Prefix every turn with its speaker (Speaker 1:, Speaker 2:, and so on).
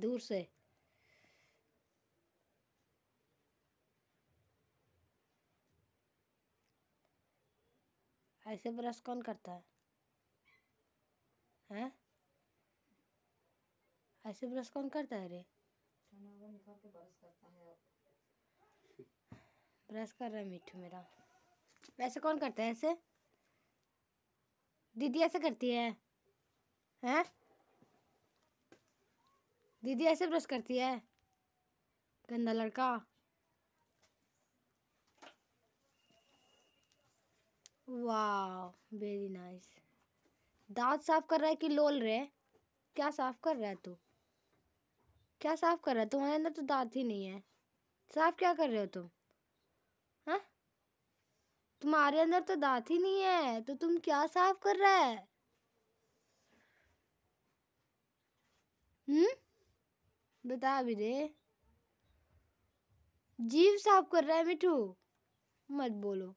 Speaker 1: दूर से ऐसे ब्रश कौन करता है हैं ऐसे ब्रश कौन करता है रे ब्रश कर रहा है मिठू मेरा ऐसे कौन करता है ऐसे दीदी ऐसे करती है हैं दीदी ऐसे ब्रश करती है गंदा लड़का वाह वेरी नाइस दांत साफ कर रहा है कि लोल रहे क्या साफ कर रहा है तू क्या साफ कर रहा है तुम्हारे अंदर तो दांत ही नहीं है साफ क्या कर रहे हो तुम है हाँ? तुम्हारे अंदर तो दांत ही नहीं है तो तुम क्या साफ कर रहा है हम्म
Speaker 2: बता भी दे जीव साफ कर रहा है मिठू मत बोलो